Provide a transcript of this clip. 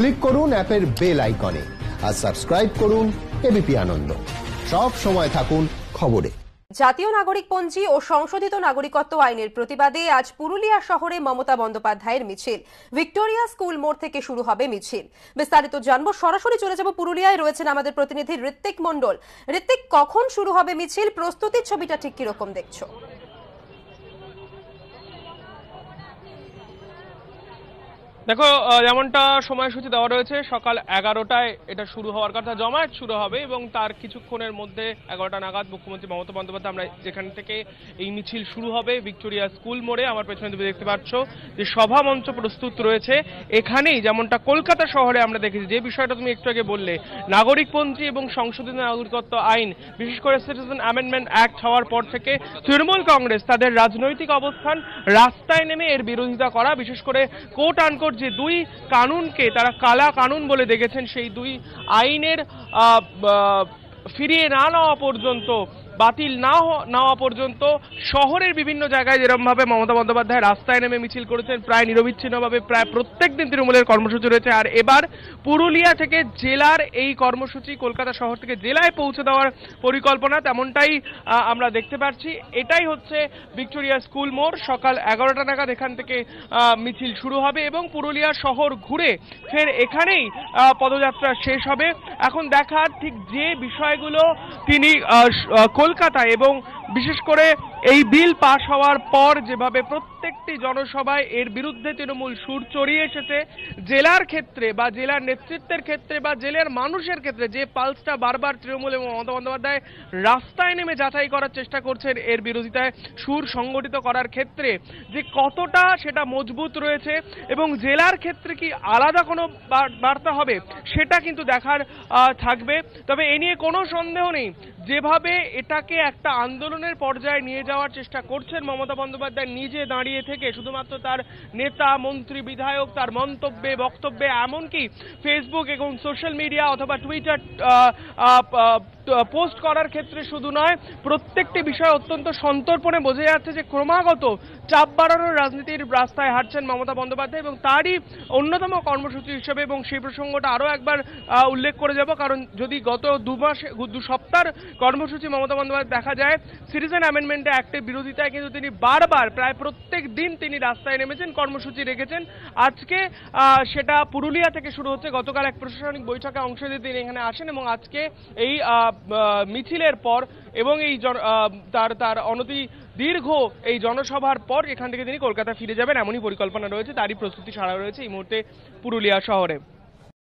click করুন অ্যাপের bell আইকনে আর সাবস্ক্রাইব করুন এবিপি আনন্দ সব সময় থাকুন খবরে জাতীয় নাগরিক ও সংশোধিত নাগরিকত্ব আইনের প্রতিবাদে আজ পুরুলিয়া শহরে মমতা বন্দ্যোপাধ্যায়ের মিছিল ভিক্টোরিয়া স্কুল মোড় থেকে শুরু হবে মিছিল বিস্তারিত জানবো সরাসরি চলে যাব পুরুলিয়ায় রয়েছেন আমাদের প্রতিনিধি ঋত্বিক মণ্ডল ঋত্বিক কখন শুরু হবে মিছিল প্রস্তুতির ছবিটা ঠিক কিরকম দেখছো দেখো যেমনটা সময়সূচি দেওয়া রয়েছে সকাল এগারোটায় এটা শুরু হওয়ার কথা জমায়েত শুরু হবে এবং তার কিছুক্ষণের মধ্যে এগারোটা নাগাদ মুখ্যমন্ত্রী মমতা বন্দ্যোপাধ্যায় আমরা যেখান থেকে এই মিছিল শুরু হবে ভিক্টোরিয়া স্কুল মোড়ে আমার পেছনে তুমি দেখতে পাচ্ছ যে সভা মঞ্চ প্রস্তুত রয়েছে এখানেই যেমনটা কলকাতা শহরে আমরা দেখেছি যে বিষয়টা তুমি একটু আগে বললে নাগরিকপন্থী এবং সংশোধিত নাগরিকত্ব আইন বিশেষ করে সিটিজেন অ্যামেন্ডমেন্ট অ্যাক্ট হওয়ার পর থেকে তৃণমূল কংগ্রেস তাদের রাজনৈতিক অবস্থান রাস্তায় নেমে এর বিরোধিতা করা বিশেষ করে কোট আনকোর্ট হাইকোর্ট যে দুই কানুনকে তারা কালা কানুন বলে দেখেছেন সেই দুই আইনের ফিরিয়ে না নেওয়া পর্যন্ত বাতিল না নেওয়া পর্যন্ত শহরের বিভিন্ন জায়গায় যেরকমভাবে মমতা বন্দ্যোপাধ্যায় রাস্তায় নেমে মিছিল করেছেন প্রায় নিরবিচ্ছিন্নভাবে প্রায় প্রত্যেক দিন তৃণমূলের কর্মসূচি রয়েছে আর এবার পুরুলিয়া থেকে জেলার এই কর্মসূচি কলকাতা শহর থেকে জেলায় পৌঁছে দেওয়ার পরিকল্পনা তেমনটাই আমরা দেখতে পাচ্ছি এটাই হচ্ছে ভিক্টোরিয়া স্কুল মোড় সকাল এগারোটা নাগাদ এখান থেকে মিছিল শুরু হবে এবং পুরুলিয়া শহর ঘুরে ফের এখানেই পদযাত্রা শেষ হবে এখন দেখার ঠিক যে বিষয়গুলো তিনি কল কলকাতা এবং বিশেষ করে এই বিল পাশ হওয়ার পর যেভাবে প্রত্যেকটি জনসভায় এর বিরুদ্ধে তৃণমূল সুর চড়িয়ে এসেছে জেলার ক্ষেত্রে বা জেলার নেতৃত্বের ক্ষেত্রে বা জেলার মানুষের ক্ষেত্রে যে পালসটা বারবার তৃণমূল এবং মমতা বন্দ্যোপাধ্যায় রাস্তায় নেমে যাচাই করার চেষ্টা করছেন এর বিরোধিতায় সুর সংগঠিত করার ক্ষেত্রে যে কতটা সেটা মজবুত রয়েছে এবং জেলার ক্ষেত্রে কি আলাদা কোনো বার্তা হবে সেটা কিন্তু দেখার থাকবে তবে এ নিয়ে কোনো সন্দেহ নেই যেভাবে এটাকে একটা আন্দোলন আন্দোলনের পর্যায়ে নিয়ে যাওয়ার চেষ্টা করছেন মমতা বন্দ্যোপাধ্যায় নিজে দাঁড়িয়ে থেকে শুধুমাত্র তার নেতা মন্ত্রী বিধায়ক তার মন্তব্যে বক্তব্যে এমনকি ফেসবুক এবং সোশ্যাল মিডিয়া অথবা টুইটার পোস্ট করার ক্ষেত্রে শুধু নয় প্রত্যেকটি বিষয় অত্যন্ত সন্তর্পণে বোঝা যাচ্ছে যে ক্রমাগত চাপ বাড়ানোর রাজনীতির রাস্তায় হাঁটছেন মমতা বন্দ্যোপাধ্যায় এবং তারই অন্যতম কর্মসূচি হিসেবে এবং সেই প্রসঙ্গটা আরও একবার উল্লেখ করে যাব কারণ যদি গত দু মাস দু সপ্তাহ কর্মসূচি মমতা বন্দ্যোপাধ্যায় দেখা যায় সিটিজেন অ্যামেন্ডমেন্টে অ্যাক্টের বিরোধিতায় কিন্তু তিনি বারবার প্রায় প্রত্যেক দিন তিনি রাস্তায় নেমেছেন কর্মসূচি রেখেছেন আজকে সেটা পুরুলিয়া থেকে শুরু হচ্ছে গতকাল এক প্রশাসনিক বৈঠকে অংশ দিয়ে তিনি এখানে আসেন এবং আজকে এই মিছিলের পর এবং এই তার তার অনতি দীর্ঘ এই জনসভার পর এখান থেকে তিনি কলকাতা ফিরে যাবেন এমনই পরিকল্পনা রয়েছে তারই প্রস্তুতি সারা রয়েছে এই মুহূর্তে পুরুলিয়া শহরে